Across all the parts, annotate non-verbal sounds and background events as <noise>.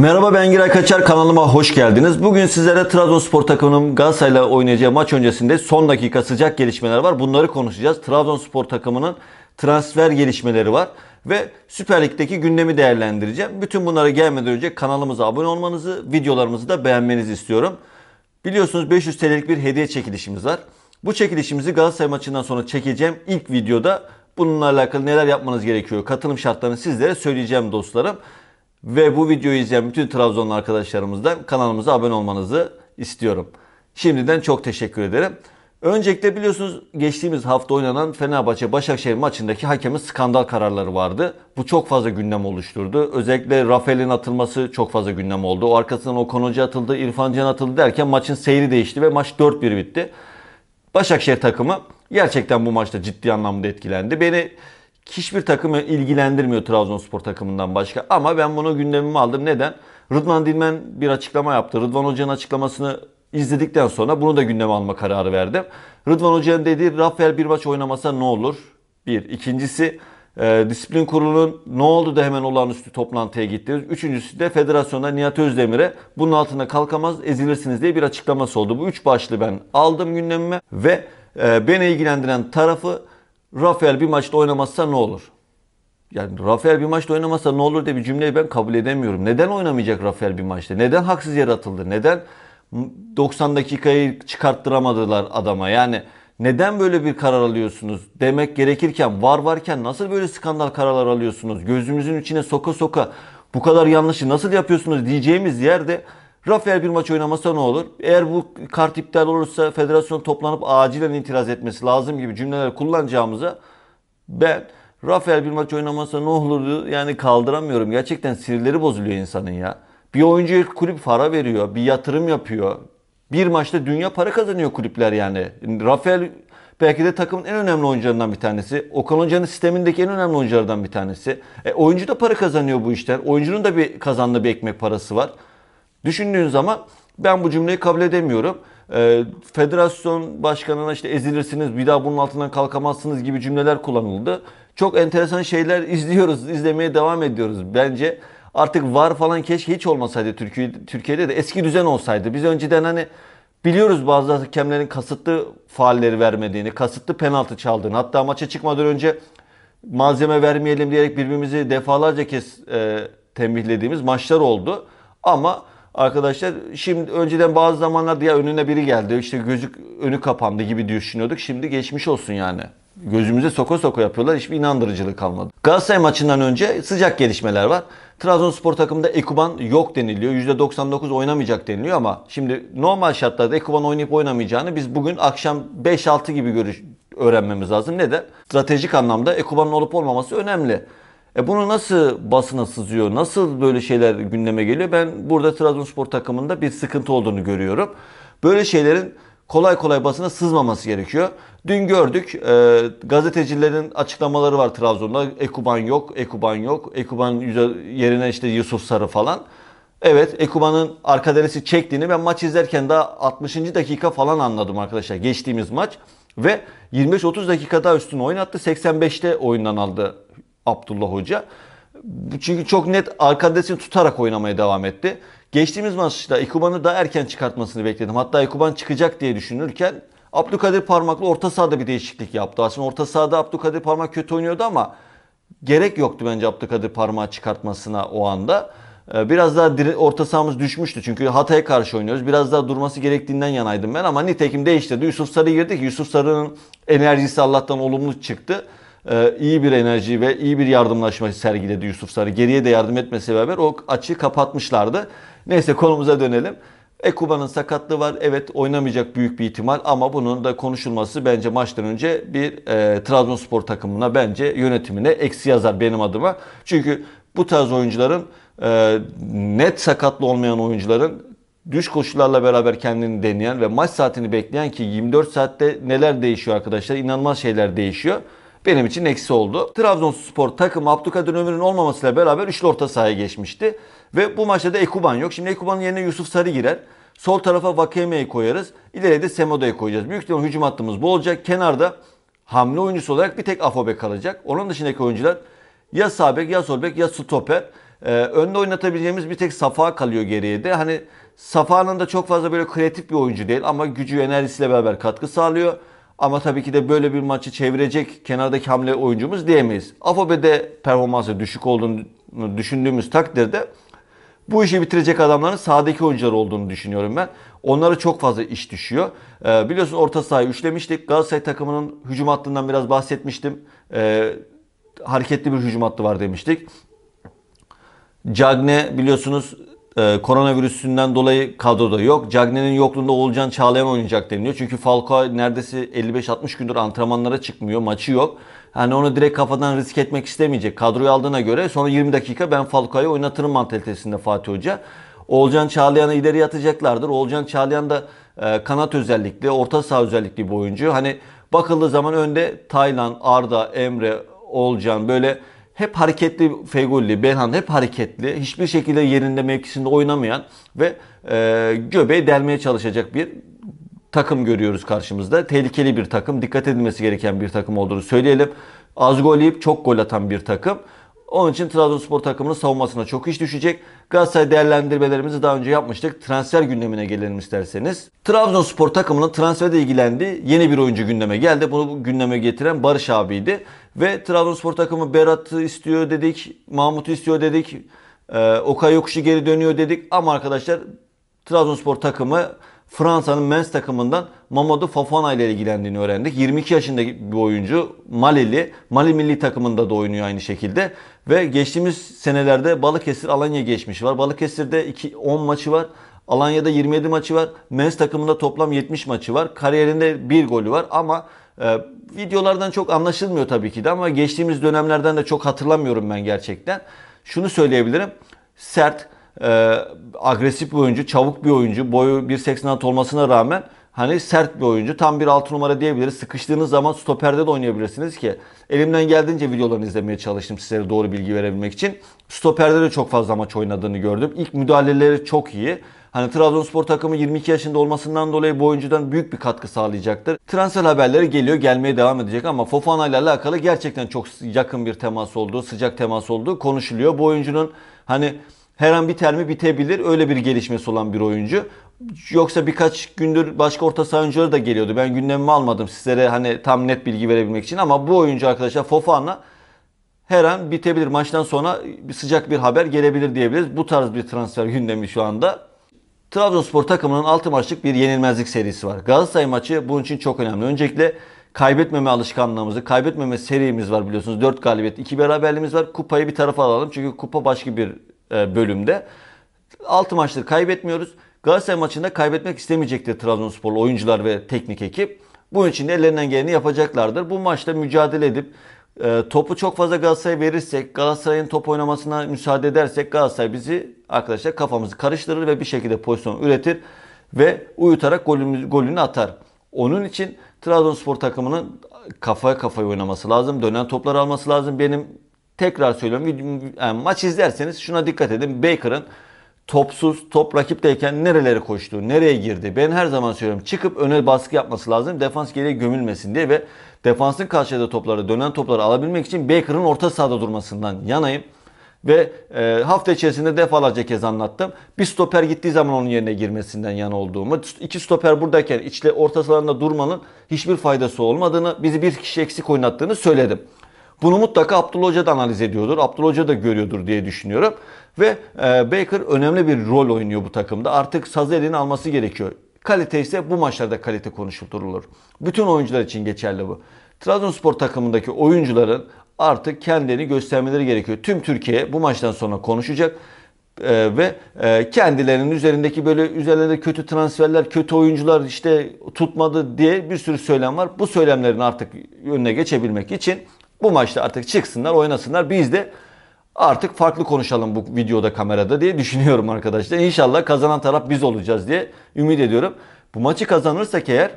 Merhaba ben Giray Kaçar kanalıma hoş geldiniz. Bugün sizlere Trabzonspor takımının Galatasaray'la oynayacağı maç öncesinde son dakika sıcak gelişmeler var. Bunları konuşacağız. Trabzonspor takımının transfer gelişmeleri var ve Süper Lig'deki gündemi değerlendireceğim. Bütün bunlara gelmeden önce kanalımıza abone olmanızı, videolarımızı da beğenmenizi istiyorum. Biliyorsunuz 500 TL'lik bir hediye çekilişimiz var. Bu çekilişimizi Galatasaray maçından sonra çekeceğim ilk videoda bununla alakalı neler yapmanız gerekiyor, katılım şartlarını sizlere söyleyeceğim dostlarım. Ve bu videoyu izleyen bütün Trabzonlu arkadaşlarımızdan kanalımıza abone olmanızı istiyorum. Şimdiden çok teşekkür ederim. Öncelikle biliyorsunuz geçtiğimiz hafta oynanan Fenerbahçe-Başakşehir maçındaki hakemin skandal kararları vardı. Bu çok fazla gündem oluşturdu. Özellikle Rafael'in atılması çok fazla gündem oldu. O arkasından o Hoca atıldı, İrfan Can atıldı derken maçın seyri değişti ve maç 4-1 bitti. Başakşehir takımı gerçekten bu maçta ciddi anlamda etkilendi. Beni hiçbir takımı ilgilendirmiyor Trabzonspor takımından başka. Ama ben bunu gündemime aldım. Neden? Rıdvan Dilmen bir açıklama yaptı. Rıdvan Hoca'nın açıklamasını izledikten sonra bunu da gündeme alma kararı verdim. Rıdvan Hoca'nın dediği Rafael bir maç oynamasa ne olur? Bir. İkincisi e, disiplin kurulunun ne oldu da hemen olağanüstü toplantıya gittiniz? Üçüncüsü de federasyonda Nihat Özdemir'e bunun altında kalkamaz ezilirsiniz diye bir açıklaması oldu. Bu üç başlı ben aldım gündemime ve e, beni ilgilendiren tarafı Rafael bir maçta oynamazsa ne olur? Yani Rafael bir maçta oynamazsa ne olur diye bir cümleyi ben kabul edemiyorum. Neden oynamayacak Rafael bir maçta? Neden haksız yaratıldı? Neden 90 dakikayı çıkarttıramadılar adama? Yani neden böyle bir karar alıyorsunuz demek gerekirken var varken nasıl böyle skandal kararlar alıyorsunuz? Gözümüzün içine soka soka bu kadar yanlışı nasıl yapıyorsunuz diyeceğimiz yerde Rafael bir maç oynamasa ne olur? Eğer bu kart iptal olursa federasyon toplanıp acilen itiraz etmesi lazım gibi cümleler kullanacağımıza ben Rafael bir maç oynamasa ne olurdu yani kaldıramıyorum. Gerçekten sinirleri bozuluyor insanın ya. Bir oyuncu kulüp para veriyor, bir yatırım yapıyor. Bir maçta dünya para kazanıyor kulüpler yani. Rafael belki de takımın en önemli oyuncularından bir tanesi. Okan Hoca'nın sistemindeki en önemli oyunculardan bir tanesi. E, oyuncu da para kazanıyor bu işten. Oyuncunun da bir kazandığı bir ekmek parası var. Düşündüğün zaman ben bu cümleyi kabul edemiyorum. E, federasyon başkanına işte ezilirsiniz, bir daha bunun altından kalkamazsınız gibi cümleler kullanıldı. Çok enteresan şeyler <laughs> izliyoruz, izlemeye devam ediyoruz. Bence artık var falan keşke hiç olmasaydı Türkiye, Türkiye'de de eski düzen olsaydı. Biz önceden hani biliyoruz bazı hakemlerin kasıtlı faalleri vermediğini, kasıtlı penaltı çaldığını. Hatta maça çıkmadan önce malzeme vermeyelim diyerek birbirimizi defalarca kez e, tembihlediğimiz maçlar oldu. Ama arkadaşlar. Şimdi önceden bazı zamanlarda ya önüne biri geldi işte gözük önü kapandı gibi düşünüyorduk. Şimdi geçmiş olsun yani. Gözümüze soka soka yapıyorlar. Hiçbir inandırıcılık kalmadı. Galatasaray maçından önce sıcak gelişmeler var. Trabzonspor takımında Ekuban yok deniliyor. %99 oynamayacak deniliyor ama şimdi normal şartlarda Ekuban oynayıp oynamayacağını biz bugün akşam 5-6 gibi görüş öğrenmemiz lazım. Neden? Stratejik anlamda Ekuban'ın olup olmaması önemli. E bunu nasıl basına sızıyor, nasıl böyle şeyler gündeme geliyor? Ben burada Trabzonspor takımında bir sıkıntı olduğunu görüyorum. Böyle şeylerin kolay kolay basına sızmaması gerekiyor. Dün gördük e, gazetecilerin açıklamaları var Trabzon'da. Ekuban yok, Ekuban yok. Ekuban yerine işte Yusuf Sarı falan. Evet Ekuban'ın arka deresi çektiğini ben maç izlerken daha 60. dakika falan anladım arkadaşlar. Geçtiğimiz maç. Ve 25-30 dakika daha üstüne oynattı. 85'te oyundan aldı Abdullah Hoca. Çünkü çok net arkadesini tutarak oynamaya devam etti. Geçtiğimiz maçta ikubanı daha erken çıkartmasını bekledim. Hatta ikuban çıkacak diye düşünürken Abdülkadir Parmaklı orta sahada bir değişiklik yaptı. Aslında orta sahada Abdülkadir Parmak kötü oynuyordu ama gerek yoktu bence Abdülkadir Parmak'ı çıkartmasına o anda. Ee, biraz daha orta sahamız düşmüştü çünkü Hatay'a karşı oynuyoruz. Biraz daha durması gerektiğinden yanaydım ben ama nitekim değiştirdi. Yusuf Sarı girdi ki Yusuf Sarı'nın enerjisi Allah'tan olumlu çıktı. Ee, iyi bir enerji ve iyi bir yardımlaşma sergiledi Yusuf Sarı. Geriye de yardım etmesi beraber o açığı kapatmışlardı. Neyse konumuza dönelim. Ekuba'nın sakatlığı var. Evet oynamayacak büyük bir ihtimal ama bunun da konuşulması bence maçtan önce bir e, Trabzonspor takımına bence yönetimine eksi yazar benim adıma. Çünkü bu tarz oyuncuların e, net sakatlı olmayan oyuncuların düş koşullarla beraber kendini deneyen ve maç saatini bekleyen ki 24 saatte neler değişiyor arkadaşlar inanılmaz şeyler değişiyor benim için eksi oldu. Trabzonspor takım Abdülkadir Ömür'ün olmamasıyla beraber üçlü orta sahaya geçmişti. Ve bu maçta da Ekuban yok. Şimdi Ekuban'ın yerine Yusuf Sarı girer. Sol tarafa Vakeme'yi koyarız. İleride de koyacağız. Büyük ihtimalle hücum hattımız bu olacak. Kenarda hamle oyuncusu olarak bir tek Afobe kalacak. Onun dışındaki oyuncular ya Sabek ya Solbek ya Stoper. Ee, önde oynatabileceğimiz bir tek Safa kalıyor geriye de. Hani Safa'nın da çok fazla böyle kreatif bir oyuncu değil ama gücü enerjisiyle beraber katkı sağlıyor. Ama tabii ki de böyle bir maçı çevirecek kenardaki hamle oyuncumuz diyemeyiz. Afobe'de performansı düşük olduğunu düşündüğümüz takdirde bu işi bitirecek adamların sahadaki oyuncular olduğunu düşünüyorum ben. Onlara çok fazla iş düşüyor. Ee, biliyorsun orta sahayı üçlemiştik. Galatasaray takımının hücum hattından biraz bahsetmiştim. Ee, hareketli bir hücum hattı var demiştik. Cagne biliyorsunuz e, koronavirüsünden dolayı kadroda yok. Cagney'in yokluğunda Oğulcan Çağlayan oynayacak deniliyor. Çünkü Falcao neredeyse 55-60 gündür antrenmanlara çıkmıyor. Maçı yok. Hani onu direkt kafadan risk etmek istemeyecek. Kadroyu aldığına göre sonra 20 dakika ben Falcao'yu oynatırım mantalitesinde Fatih Hoca. Oğulcan Çağlayan'ı ileri atacaklardır. Oğulcan Çağlayan da e, kanat özellikli, orta saha özellikli bir oyuncu. Hani bakıldığı zaman önde Taylan, Arda, Emre, Oğulcan böyle hep hareketli Feygulli Belhanda hep hareketli. Hiçbir şekilde yerinde mevkisinde oynamayan ve e, göbeği delmeye çalışacak bir takım görüyoruz karşımızda. Tehlikeli bir takım, dikkat edilmesi gereken bir takım olduğunu söyleyelim. Az gol yiyip çok gol atan bir takım. Onun için Trabzonspor takımının savunmasına çok iş düşecek. Galatasaray değerlendirmelerimizi daha önce yapmıştık. Transfer gündemine gelelim isterseniz. Trabzonspor takımının transferde ilgilendiği yeni bir oyuncu gündeme geldi. Bunu gündeme getiren Barış abiydi. Ve Trabzonspor takımı Berat'ı istiyor dedik, Mahmut'u istiyor dedik, e, Okay Yokuş'u geri dönüyor dedik. Ama arkadaşlar Trabzonspor takımı Fransa'nın Mens takımından Mamadou Fofana ile ilgilendiğini öğrendik. 22 yaşındaki bir oyuncu Malili. Mali milli takımında da oynuyor aynı şekilde. Ve geçtiğimiz senelerde Balıkesir Alanya geçmiş var. Balıkesir'de 2, 10 maçı var. Alanya'da 27 maçı var. Mens takımında toplam 70 maçı var. Kariyerinde bir golü var ama e, videolardan çok anlaşılmıyor tabii ki de ama geçtiğimiz dönemlerden de çok hatırlamıyorum ben gerçekten. Şunu söyleyebilirim. Sert, e, agresif bir oyuncu, çabuk bir oyuncu. Boyu 1.86 olmasına rağmen hani sert bir oyuncu. Tam bir 6 numara diyebiliriz. Sıkıştığınız zaman stoperde de oynayabilirsiniz ki. Elimden geldiğince videolarını izlemeye çalıştım sizlere doğru bilgi verebilmek için. Stoperde de çok fazla maç oynadığını gördüm. İlk müdahaleleri çok iyi. Hani Trabzonspor takımı 22 yaşında olmasından dolayı bu oyuncudan büyük bir katkı sağlayacaktır. Transfer haberleri geliyor, gelmeye devam edecek ama Fofana ile alakalı gerçekten çok yakın bir temas olduğu, sıcak temas olduğu konuşuluyor. Bu oyuncunun hani her an biter mi bitebilir. Öyle bir gelişmesi olan bir oyuncu. Yoksa birkaç gündür başka orta saha oyuncuları da geliyordu. Ben gündemimi almadım sizlere hani tam net bilgi verebilmek için ama bu oyuncu arkadaşlar Fofana her an bitebilir. Maçtan sonra sıcak bir haber gelebilir diyebiliriz. Bu tarz bir transfer gündemi şu anda. Trabzonspor takımının 6 maçlık bir yenilmezlik serisi var. Galatasaray maçı bunun için çok önemli. Öncelikle kaybetmeme alışkanlığımızı, kaybetmeme serimiz var biliyorsunuz. 4 galibiyet, 2 beraberliğimiz var. Kupayı bir tarafa alalım. Çünkü kupa başka bir e, bölümde. 6 maçtır kaybetmiyoruz. Galatasaray maçında kaybetmek istemeyecektir Trabzonsporlu oyuncular ve teknik ekip. Bunun için de ellerinden geleni yapacaklardır. Bu maçta mücadele edip e, topu çok fazla Galatasaray'a verirsek, Galatasaray'ın top oynamasına müsaade edersek Galatasaray bizi arkadaşlar kafamızı karıştırır ve bir şekilde pozisyon üretir ve uyutarak golümüz, golünü atar. Onun için Trabzonspor takımının kafaya kafaya oynaması lazım. Dönen toplar alması lazım. Benim tekrar söylüyorum yani maç izlerseniz şuna dikkat edin. Baker'ın topsuz, top rakipteyken nerelere koştu, nereye girdi. Ben her zaman söylüyorum çıkıp öne baskı yapması lazım. Defans geriye gömülmesin diye ve defansın karşıda topları, dönen topları alabilmek için Baker'ın orta sahada durmasından yanayım. Ve e, hafta içerisinde defalarca kez anlattım. Bir stoper gittiği zaman onun yerine girmesinden yana olduğumu, iki stoper buradayken içle orta sahalarında durmanın hiçbir faydası olmadığını, bizi bir kişi eksik oynattığını söyledim. Bunu mutlaka Abdullah Hoca da analiz ediyordur. Abdullah Hoca da görüyordur diye düşünüyorum. Ve e, Baker önemli bir rol oynuyor bu takımda. Artık sazı elini alması gerekiyor. Kalite ise bu maçlarda kalite konuşup Bütün oyuncular için geçerli bu. Trabzonspor takımındaki oyuncuların artık kendini göstermeleri gerekiyor. Tüm Türkiye bu maçtan sonra konuşacak e, ve e, kendilerinin üzerindeki böyle üzerlerinde kötü transferler, kötü oyuncular işte tutmadı diye bir sürü söylem var. Bu söylemlerin artık önüne geçebilmek için bu maçta artık çıksınlar oynasınlar. Biz de artık farklı konuşalım bu videoda kamerada diye düşünüyorum arkadaşlar. İnşallah kazanan taraf biz olacağız diye ümit ediyorum. Bu maçı kazanırsak eğer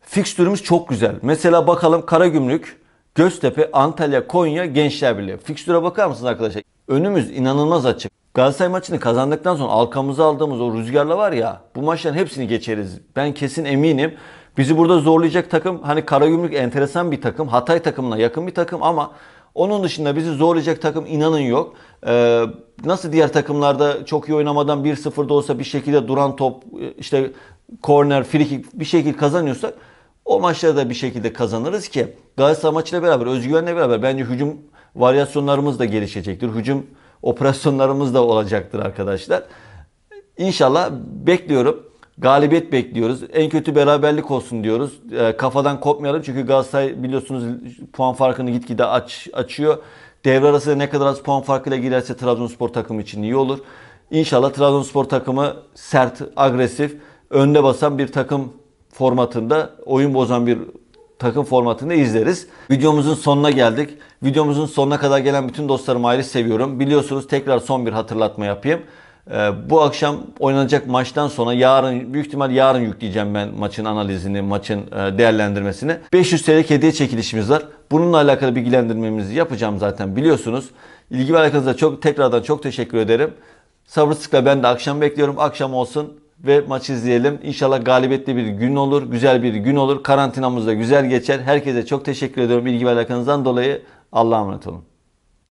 fikstürümüz çok güzel. Mesela bakalım Karagümrük, Göztepe, Antalya, Konya, Gençler Birliği. Fikstüre bakar mısınız arkadaşlar? Önümüz inanılmaz açık. Galatasaray maçını kazandıktan sonra alkamızı aldığımız o rüzgarla var ya bu maçların hepsini geçeriz. Ben kesin eminim. Bizi burada zorlayacak takım hani Karagümrük enteresan bir takım. Hatay takımına yakın bir takım ama onun dışında bizi zorlayacak takım inanın yok. Ee, nasıl diğer takımlarda çok iyi oynamadan 1-0'da olsa bir şekilde duran top e, işte korner, kick bir şekilde kazanıyorsak o maçları da bir şekilde kazanırız ki Galatasaray maçıyla beraber, özgüvenle beraber bence hücum varyasyonlarımız da gelişecektir. Hücum operasyonlarımız da olacaktır arkadaşlar. İnşallah bekliyorum galibiyet bekliyoruz. En kötü beraberlik olsun diyoruz. E, kafadan kopmayalım çünkü Galatasaray biliyorsunuz puan farkını gitgide aç, açıyor. Devre arasında ne kadar az puan farkıyla girerse Trabzonspor takımı için iyi olur. İnşallah Trabzonspor takımı sert, agresif, önde basan bir takım formatında, oyun bozan bir takım formatında izleriz. Videomuzun sonuna geldik. Videomuzun sonuna kadar gelen bütün dostlarımı ayrı seviyorum. Biliyorsunuz tekrar son bir hatırlatma yapayım. Ee, bu akşam oynanacak maçtan sonra yarın büyük ihtimal yarın yükleyeceğim ben maçın analizini, maçın e, değerlendirmesini. 500 TL hediye çekilişimiz var. Bununla alakalı bilgilendirmemizi yapacağım zaten biliyorsunuz. İlgi ve alakanıza çok tekrardan çok teşekkür ederim. Sabırsızlıkla ben de akşam bekliyorum. Akşam olsun ve maç izleyelim. İnşallah galibetli bir gün olur. Güzel bir gün olur. Karantinamız da güzel geçer. Herkese çok teşekkür ediyorum ilgi ve alakanızdan dolayı. Allah'a emanet olun.